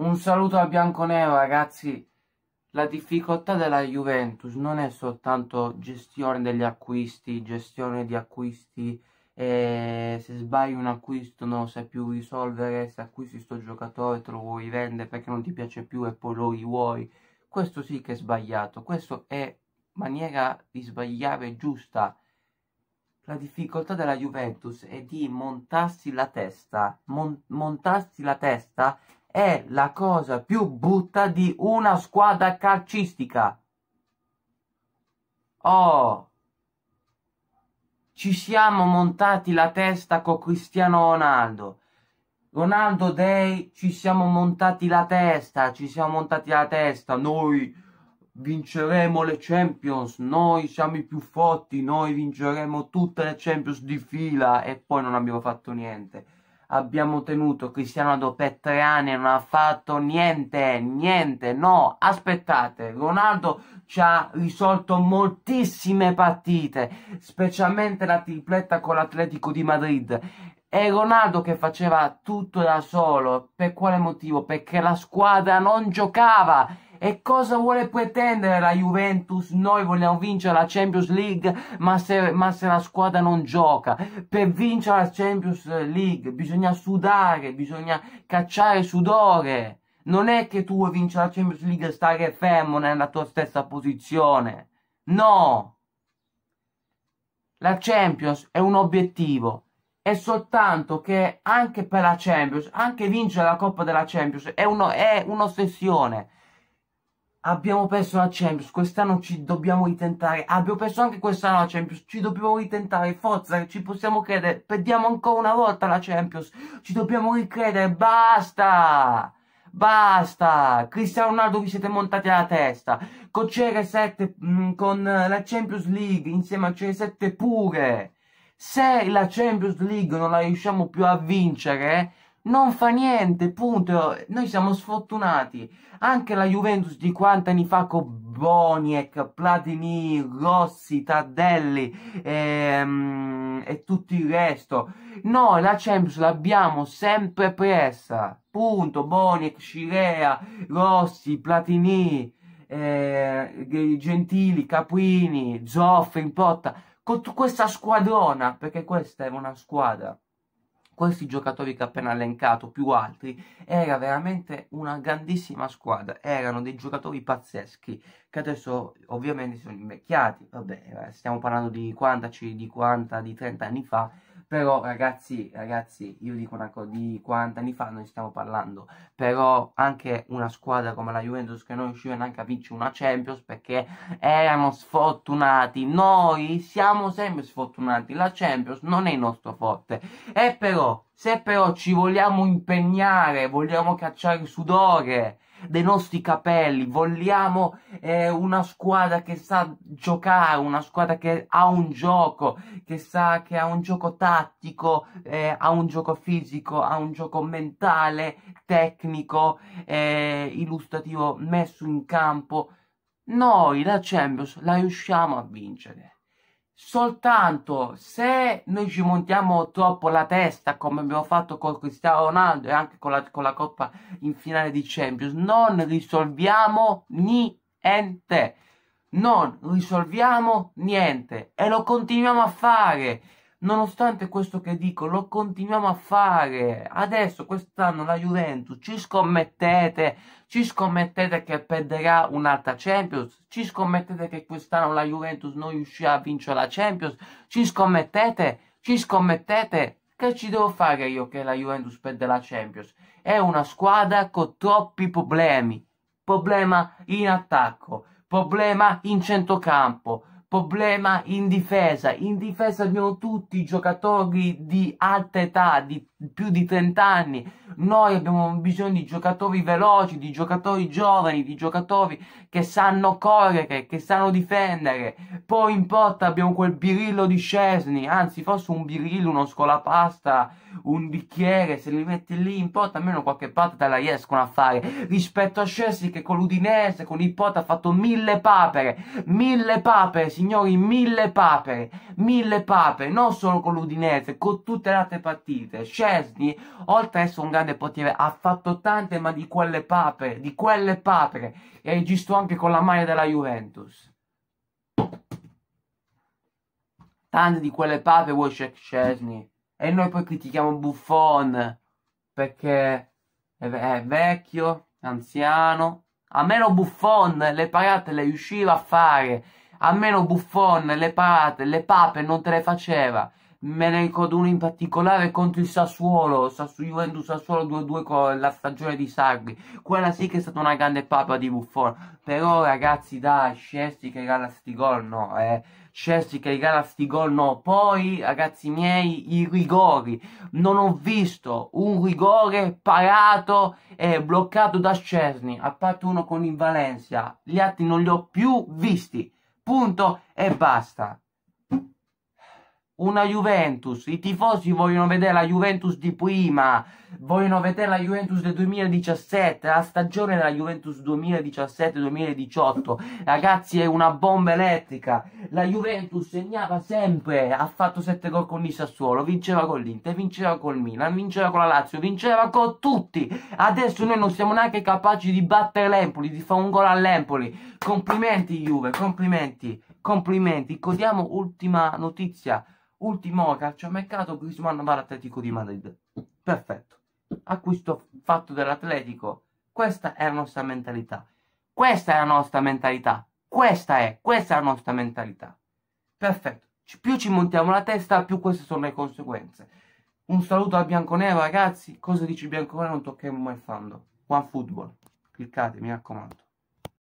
Un saluto a Bianconero ragazzi, la difficoltà della Juventus non è soltanto gestione degli acquisti, gestione di acquisti, e se sbagli un acquisto non lo sai più risolvere, se acquisti sto giocatore te lo vuoi vendere perché non ti piace più e poi lo vuoi. questo sì che è sbagliato, questo è maniera di sbagliare giusta. La difficoltà della Juventus è di montarsi la testa, mon montarsi la testa è la cosa più brutta di una squadra calcistica. Oh, ci siamo montati la testa con Cristiano Ronaldo. Ronaldo Day, ci siamo montati la testa, ci siamo montati la testa, noi vinceremo le Champions, noi siamo i più forti, noi vinceremo tutte le Champions di fila e poi non abbiamo fatto niente abbiamo tenuto Cristiano per tre anni e non ha fatto niente, niente, no, aspettate, Ronaldo ci ha risolto moltissime partite, specialmente la tripletta con l'Atletico di Madrid. E Ronaldo che faceva tutto da solo, per quale motivo? Perché la squadra non giocava e cosa vuole pretendere la Juventus? Noi vogliamo vincere la Champions League, ma se, ma se, la squadra non gioca, per vincere la Champions League bisogna sudare, bisogna cacciare sudore. Non è che tu vuoi vincere la Champions League e stare fermo nella tua stessa posizione. No! La Champions è un obiettivo, è soltanto che anche per la Champions, anche vincere la Coppa della Champions è, un'ossessione Abbiamo perso la Champions, quest'anno ci dobbiamo ritentare. Abbiamo perso anche quest'anno la Champions, ci dobbiamo ritentare. Forza, ci possiamo credere. Perdiamo ancora una volta la Champions. Ci dobbiamo ricredere. Basta! Basta! Cristiano Ronaldo vi siete montati alla testa. Con CR7, mh, mm, con la Champions League, insieme a CR7 pure. Se la Champions League non la riusciamo più a vincere, non fa niente, punto. Noi siamo sfortunati. Anche la Juventus di quanti anni fa con Boniek, Platini, Rossi, Tardelli ehm, e tutto il resto. Noi la Champions l'abbiamo sempre presa. Punto. Boniek, Scirea, Rossi, Platini, eh, Gentili, Caprini, Zoff, importa. Con questa squadrona, perché questa è una squadra questi giocatori che ho appena elencato, più altri, era veramente una grandissima squadra, erano dei giocatori pazzeschi, che adesso ovviamente sono invecchiati, vabbè, eh, stiamo parlando di 40, di 40, di 30 anni fa, però ragazzi, ragazzi, io dico una cosa, di 40 anni fa non stiamo parlando, però anche una squadra come la Juventus che non riusciva neanche a vincere una Champions perché erano sfortunati, noi siamo sempre sfortunati, la Champions non è il nostro forte. E però, se però ci vogliamo impegnare, vogliamo cacciare sudore, dei nostri capelli, vogliamo eh, una squadra che sa giocare, una squadra che ha un gioco, che sa che ha un gioco tattico, eh, ha un gioco fisico, ha un gioco mentale, tecnico, eh, illustrativo messo in campo. Noi la Champions la riusciamo a vincere. Soltanto se noi ci montiamo troppo la testa, come abbiamo fatto con Cristiano Ronaldo e anche con la, con la Coppa in finale di Champions, non risolviamo niente. Non risolviamo niente e lo continuiamo a fare. Nonostante questo che dico, lo continuiamo a fare. Adesso, quest'anno, la Juventus, ci scommettete, ci scommettete che perderà un'altra Champions? Ci scommettete che quest'anno la Juventus non riuscirà a vincere la Champions? Ci scommettete? Ci scommettete? Che ci devo fare io che la Juventus perde la Champions? È una squadra con troppi problemi. Problema in attacco, problema in centrocampo, problema in difesa. In difesa abbiamo tutti giocatori di alta età, di più di 30 anni, noi abbiamo bisogno di giocatori veloci, di giocatori giovani, di giocatori che sanno correre, che sanno difendere. Poi in porta abbiamo quel birillo di Scesni, anzi forse un birillo, uno scolapasta, un bicchiere, se li metti lì in porta almeno qualche parte te la riescono a fare. Rispetto a Scesni che con l'Udinese, con il porta ha fatto mille papere, mille papere, signori, mille papere, mille papere, non solo con l'Udinese, con tutte le altre partite. Scesni, oltre ad essere un grande grande potere, ha fatto tante ma di quelle papere, di quelle papere e ha registrò anche con la maglia della Juventus. Tante di quelle papere vuoi Cesni e noi poi critichiamo Buffon perché è vecchio, anziano, a meno Buffon le parate le riusciva a fare, a meno Buffon le parate, le pape non te le faceva me ne ricordo uno in particolare contro il Sassuolo, Sassu Juventus Sassuolo 2-2 con la stagione di Sarri. Quella sì che è stata una grande papa di Buffon. Però ragazzi, dai, Scesti che regala sti gol, no, eh. Scesti che regala sti gol, no. Poi, ragazzi miei, i rigori. Non ho visto un rigore parato e bloccato da Scesni, a parte uno con il Valencia. Gli altri non li ho più visti. Punto e basta una Juventus, i tifosi vogliono vedere la Juventus di prima, vogliono vedere la Juventus del 2017, la stagione della Juventus 2017-2018, ragazzi è una bomba elettrica, la Juventus segnava sempre, ha fatto 7 gol con il Sassuolo, vinceva con l'Inter, vinceva con il Milan, vinceva con la Lazio, vinceva con tutti, adesso noi non siamo neanche capaci di battere l'Empoli, di fare un gol all'Empoli, complimenti Juve, complimenti, complimenti, codiamo ultima notizia, Ultima ora mercato Grisman va all'Atletico di Madrid. Perfetto. Acquisto fatto dell'Atletico. Questa è la nostra mentalità. Questa è la nostra mentalità. Questa è, questa è la nostra mentalità. Perfetto. C- più ci montiamo la testa, più queste sono le conseguenze. Un saluto a Bianconero, ragazzi. Cosa dice Bianconero? Non tocchiamo mai il fondo. One Football. Cliccate, mi raccomando.